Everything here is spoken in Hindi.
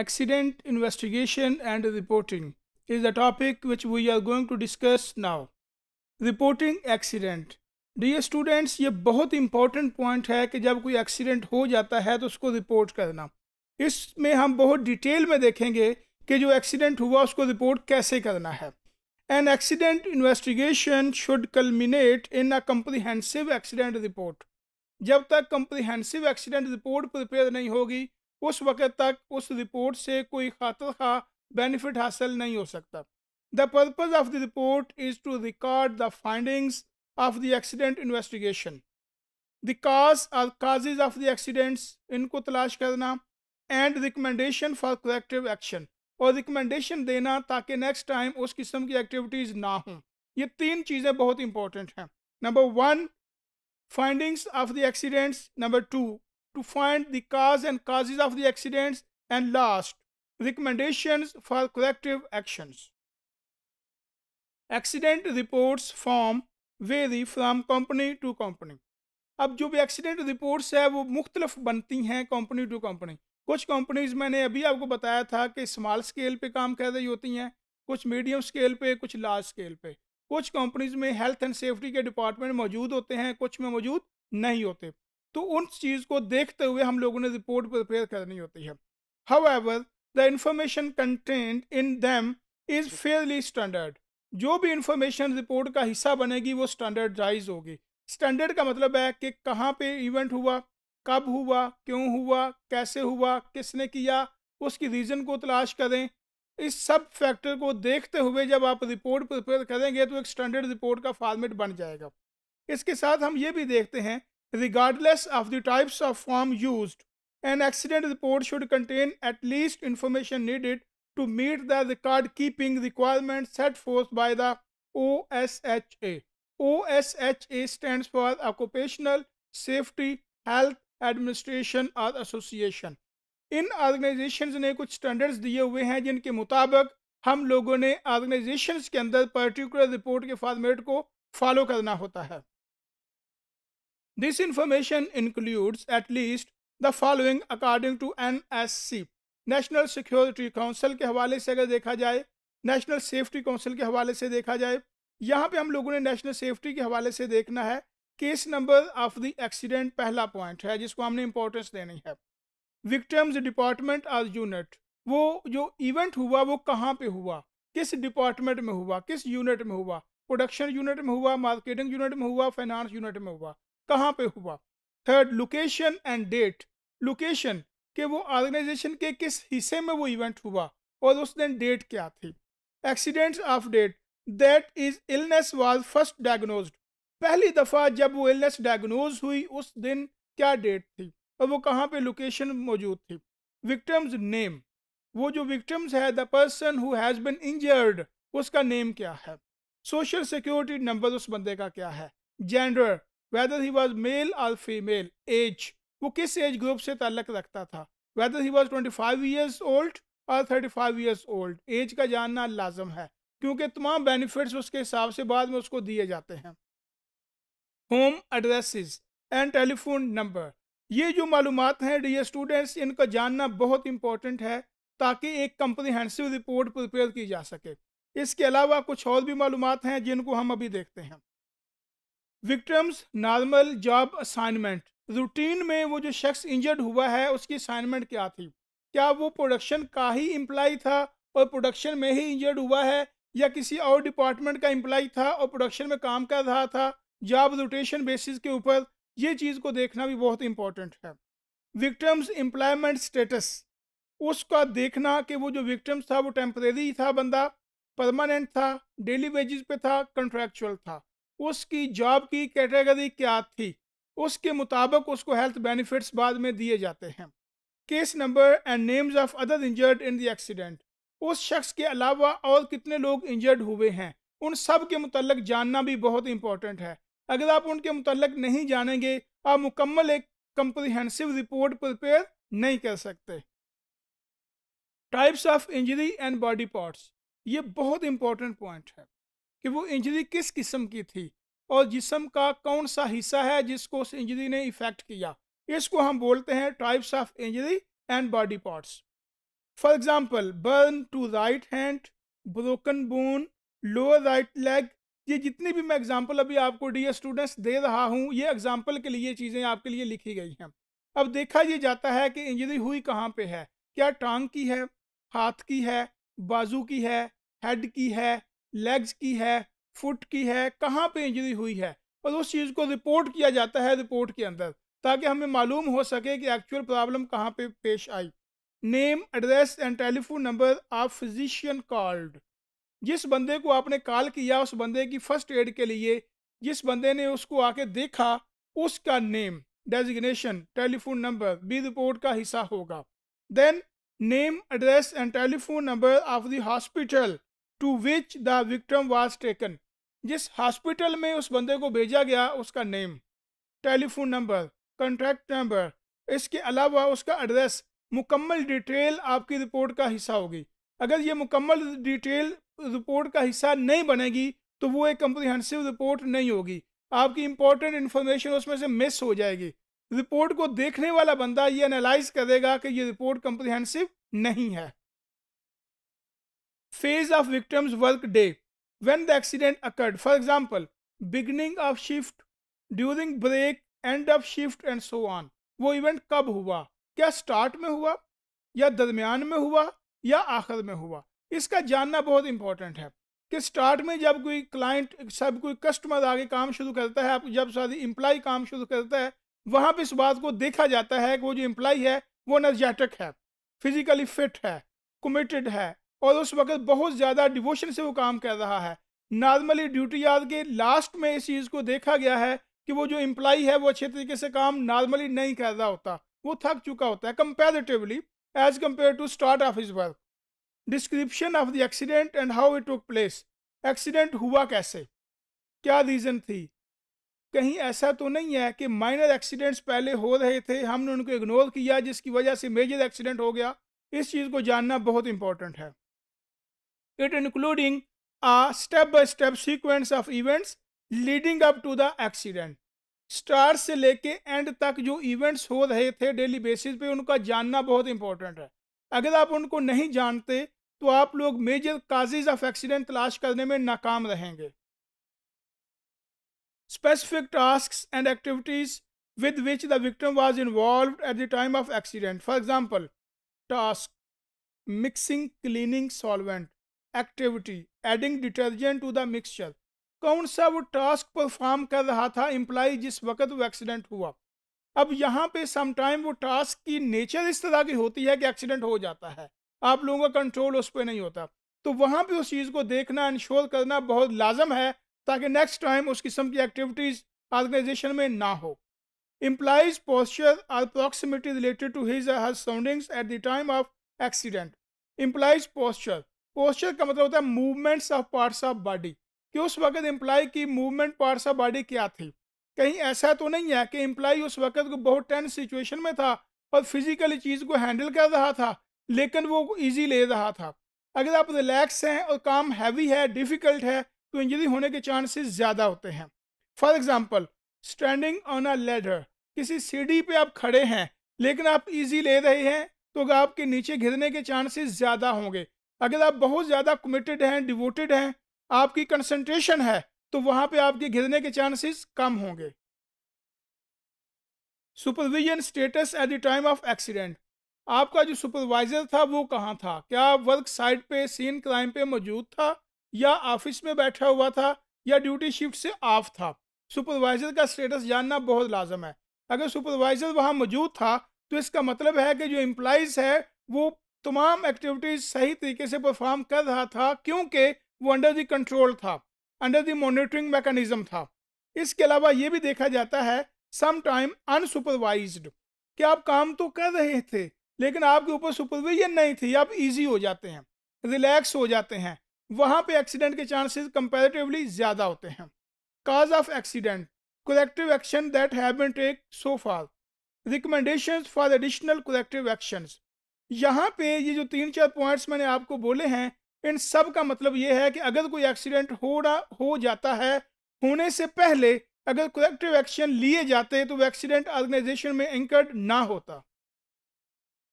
accident investigation and reporting is the topic which we are going to discuss now. Reporting accident. Dear students ये बहुत इंपॉर्टेंट पॉइंट है कि जब कोई एक्सीडेंट हो जाता है तो उसको रिपोर्ट करना इसमें हम बहुत डिटेल में देखेंगे कि जो एक्सीडेंट हुआ उसको रिपोर्ट कैसे करना है an accident investigation should culminate in a comprehensive accident report जब तक कम्प्रीहेंसिव एक्सीडेंट रिपोर्ट प्रिपेयर नहीं होगी उस वक़्त तक उस रिपोर्ट से कोई खातर खा बेनिफिट हासिल नहीं हो सकता the purpose of the report is to record the findings of the accident investigation the cause और काजेज ऑफ द एक्सीडेंट्स इनको तलाश करना and recommendation for corrective action और रिकमेंडेशन देना ताकि नेक्स्ट टाइम उस किस्म की एक्टिविटीज़ ना हों ये तीन चीज़ें बहुत इंपॉर्टेंट हैं number one findings of the accidents number two to find the cause and causes of the accidents, and last, recommendations for corrective actions. accident reports form vary from company to company अब जो भी एक्सीडेंट रिपोर्ट्स है वो मुख्तलफ बनती हैं कंपनी टू कंपनी कुछ कंपनीज मैंने अभी आपको बताया था कि स्मॉल स्केल पे काम कर रही होती हैं कुछ मीडियम स्केल पे कुछ लार्ज स्केल पे कुछ कंपनीज में हेल्थ एंड सेफ्टी के डिपार्टमेंट मौजूद होते हैं कुछ में मौजूद नहीं होते तो उन चीज़ को देखते हुए हम लोगों ने रिपोर्ट प्रिपेयर करनी होती है however the information content in them is fairly standard जो भी इंफॉर्मेशन रिपोर्ट का हिस्सा बनेगी वो स्टैंडर्डाइज होगी स्टैंडर्ड का मतलब है कि कहाँ पे इवेंट हुआ कब हुआ क्यों हुआ कैसे हुआ किसने किया उसकी रीज़न को तलाश करें इस सब फैक्टर को देखते हुए जब आप रिपोर्ट प्रिपेयर करेंगे तो एक स्टैंडर्ड रिपोर्ट का फॉर्मेट बन जाएगा इसके साथ हम ये भी देखते हैं regardless of the types of form used. An accident report should contain at least information needed to meet the record keeping requirements set forth by the OSHA. OSHA stands for Occupational Safety Health Administration और एसोसिएशन इन ऑर्गेनाइजेशंस ने कुछ स्टैंडर्ड्स दिए हुए हैं जिनके मुताबिक हम लोगों ने ऑर्गेनाइजेशंस के अंदर पर्टिकुलर रिपोर्ट के फॉर्मेट को फॉलो करना होता है This information includes at least the following according to an National Security Council के हवाले से अगर देखा जाए नेशनल सेफ्टी काउंसिल के हवाले से देखा जाए यहाँ पे हम लोगों ने National सेफ्टी के हवाले से देखना है case number of the accident पहला पॉइंट है जिसको हमने इंपॉर्टेंस देनी है विक्टम्स डिपार्टमेंट और यूनिट वो जो इवेंट हुआ वो कहाँ पे हुआ किस डिपार्टमेंट में हुआ किस यूनिट में हुआ प्रोडक्शन यूनिट में हुआ मार्केटिंग यूनिट में हुआ फाइनेंस यूनिट में हुआ कहाँ पे हुआ third location and date location के वो ऑर्गेनाइजेशन के किस हिस्से में वो इवेंट हुआ और उस दिन डेट क्या थी accidents of date that is illness was first diagnose पहली दफ़ा जब वो इलनेस डायग्नोज हुई उस दिन क्या डेट थी और वो कहाँ पे लोकेशन मौजूद थी विक्टम्स नेम वो जो विक्टम्स है the person who has been injured उसका नेम क्या है सोशल सिक्योरिटी नंबर उस बंदे का क्या है gender whether he was male और फीमेल एज वो किस एज ग्रुप से ताल्लक रखता था he was twenty five years old और फाइव ईयर्स ओल्ड एज का जानना लाजम है क्योंकि तमाम बेनिफिट्स उसके हिसाब से बाद में उसको दिए जाते हैं home address and telephone number ये जो मालूम हैं डी स्टूडेंट्स इनका जानना बहुत इंपॉर्टेंट है ताकि एक कंप्रीहेंसिव रिपोर्ट प्रिपेयर की जा सके इसके अलावा कुछ और भी मालूम हैं जिनको हम अभी देखते हैं victims normal job assignment routine में वो जो शख्स इंजर्ड हुआ है उसकी असाइनमेंट क्या थी क्या वो प्रोडक्शन का ही इम्प्लाई था और प्रोडक्शन में ही इंजर्ड हुआ है या किसी और डिपार्टमेंट का एम्प्लाई था और प्रोडक्शन में काम कर रहा था जॉब रोटेशन बेसिस के ऊपर ये चीज़ को देखना भी बहुत इंपॉर्टेंट है विक्टम्स एम्प्लॉयमेंट स्टेटस उसका देखना कि वो जो विक्टम्स था वो टेम्परेरी था बंदा परमानेंट था डेली वेजेस पे था कंट्रैक्चुअल था उसकी जॉब की कैटेगरी क्या थी उसके मुताबिक उसको हेल्थ बेनिफिट्स बाद में दिए जाते हैं case number and names of other injured in the accident उस शख्स के अलावा और कितने लोग इंजर्ड हुए हैं उन सब के मतलब जानना भी बहुत इंपॉर्टेंट है अगर आप उनके मतलब नहीं जानेंगे आप मुकम्मल एक कंप्रीहेंसिव रिपोर्ट प्रिपेयर नहीं कर सकते types of injury and body parts ये बहुत इंपॉर्टेंट पॉइंट है कि वो इंजरी किस किस्म की थी और जिसम का कौन सा हिस्सा है जिसको उस इंजरी ने इफ़ेक्ट किया इसको हम बोलते हैं types of injury and body parts for example burn to right hand broken bone lower right leg ये जितनी भी मैं एग्जाम्पल अभी आपको डी स्टूडेंट्स दे रहा हूँ ये एग्जाम्पल के लिए चीज़ें आपके लिए लिखी गई हैं अब देखा ये जाता है कि इंजरी हुई कहाँ पर है क्या टांग की है हाथ की है बाजू की है हेड की है लेग्स की है फुट की है कहाँ पे इंजरी हुई है और उस चीज़ को रिपोर्ट किया जाता है रिपोर्ट के अंदर ताकि हमें मालूम हो सके कि एक्चुअल प्रॉब्लम कहाँ पे पेश आई name address and telephone number of physician called जिस बंदे को आपने कॉल किया उस बंदे की फ़र्स्ट एड के लिए जिस बंदे ने उसको आके देखा उसका नेम डेजिग्नेशन टेलीफोन नंबर भी रिपोर्ट का हिस्सा होगा then name address and telephone number of the hospital to which the victim was taken जिस हॉस्पिटल में उस बंदे को भेजा गया उसका name telephone number contact number इसके अलावा उसका एड्रेस मुकम्मल डिटेल आपकी रिपोर्ट का हिस्सा होगी अगर ये मुकम्मल डिटेल रिपोर्ट का हिस्सा नहीं बनेगी तो वो एक कम्प्रीहेंसिव रिपोर्ट नहीं होगी आपकी इंपॉर्टेंट इन्फॉर्मेशन उसमें से मिस हो जाएगी रिपोर्ट को देखने वाला बंदा ये एनालाइज करेगा कि ये रिपोर्ट कम्प्रीहेंसिव नहीं है phase of victim's work day when the accident occurred for example beginning of shift during break end of shift and so on वो इवेंट कब हुआ क्या स्टार्ट में हुआ या दरमियान में हुआ या आखिर में हुआ इसका जानना बहुत इंपॉर्टेंट है कि स्टार्ट में जब कोई क्लाइंट सब कोई कस्टमर आगे काम शुरू करता है जब सारी इम्प्लाई काम शुरू करता है वहाँ पर इस बात को देखा जाता है कि वो जो इम्प्लाई है वो एनर्जेटिक है फिजिकली फिट है कमिटेड है और उस वक्त बहुत ज़्यादा डिवोशन से वो काम कर रहा है नॉर्मली ड्यूटी याद के लास्ट में इस चीज़ को देखा गया है कि वो जो इम्प्लाई है वो अच्छे तरीके से काम नॉर्मली नहीं कर रहा होता वो थक चुका होता है comparatively as compare to start of his work description of the accident and how it took place accident हुआ कैसे क्या रीज़न थी कहीं ऐसा तो नहीं है कि माइनर एक्सीडेंट्स पहले हो रहे थे हमने उनको इग्नोर किया जिसकी वजह से मेजर एक्सीडेंट हो गया इस चीज़ को जानना बहुत इंपॉर्टेंट है it including a step by step sequence of events leading up to the accident start से लेके एंड तक जो इवेंट्स हो रहे थे डेली बेसिस पे उनका जानना बहुत इंपॉर्टेंट है अगर आप उनको नहीं जानते तो आप लोग मेजर काजेज ऑफ एक्सीडेंट तलाश करने में नाकाम रहेंगे specific task and activities with which the victim was involve at the time of accident for example task mixing cleaning solvent activity adding detergent to the mixture कौन सा वो टास्क परफॉर्म कर रहा था एम्प्लाई जिस वक्त वो एक्सीडेंट हुआ अब यहाँ पे समटाइम वो टास्क की नेचर इस तरह की होती है कि एक्सीडेंट हो जाता है आप लोगों का कंट्रोल उस पर नहीं होता तो वहाँ पे उस चीज़ को देखना इंश्योर करना बहुत लाजम है ताकि नेक्स्ट टाइम उस किस्म की एक्टिविटीज़ ऑर्गेनाइजेशन में ना हो implies posture or related to to his or her surroundings at the time of accident posture का मतलब होता है movements of parts of body कि उस वक्त इम्प्लाई की मूवमेंट पार्ट्स ऑफ बॉडी क्या थी कहीं ऐसा तो नहीं है कि इम्प्लाई उस वक्त को बहुत टेंस सिचुएशन में था और फिजिकली चीज़ को हैंडल कर रहा था लेकिन वो ईजी ले रहा था अगर आप रिलैक्स हैं और काम हैवी है डिफ़िकल्ट है तो इंजरी होने के चांसेस ज़्यादा होते हैं for example standing on a ladder किसी सीढ़ी पे आप खड़े हैं लेकिन आप इजी ले रहे हैं तो आपके नीचे घिरने के चांसेस ज़्यादा होंगे अगर आप बहुत ज़्यादा कमिटेड हैं डिवोटेड हैं आपकी कंसंट्रेशन है तो वहाँ पे आपके घिरने के चांसेस कम होंगे supervision status at the time of accident आपका जो सुपरवाइजर था वो कहाँ था क्या वर्क साइट पे सीन क्राइम पे मौजूद था या ऑफिस में बैठा हुआ था या ड्यूटी शिफ्ट से ऑफ था सुपरवाइजर का स्टेटस जानना बहुत लाजम है अगर सुपरवाइजर वहाँ मौजूद था तो इसका मतलब है कि जो एम्प्लाइज है वो तमाम एक्टिविटीज सही तरीके से परफॉर्म कर रहा था क्योंकि वो अंडर दी कंट्रोल था अंडर दी मॉनिटरिंग मैकेनिज्म था इसके अलावा ये भी देखा जाता है सम टाइम अनसुपरवाइज कि आप काम तो कर रहे थे लेकिन आपके ऊपर सुपरविजन नहीं थी आप इजी हो जाते हैं रिलैक्स हो जाते हैं वहाँ पे एक्सीडेंट के चांसेस कंपैरेटिवली ज़्यादा होते हैं cause of accident corrective action that have been take so far recommendations for additional corrective actions यहाँ पे ये जो तीन चार पॉइंट्स मैंने आपको बोले हैं इन सब का मतलब ये है कि अगर कोई एक्सीडेंट हो रहा हो जाता है होने से पहले अगर कलेक्टिव एक्शन लिए जाते तो एक्सीडेंट ऑर्गेनाइजेशन में एंकर्ड ना होता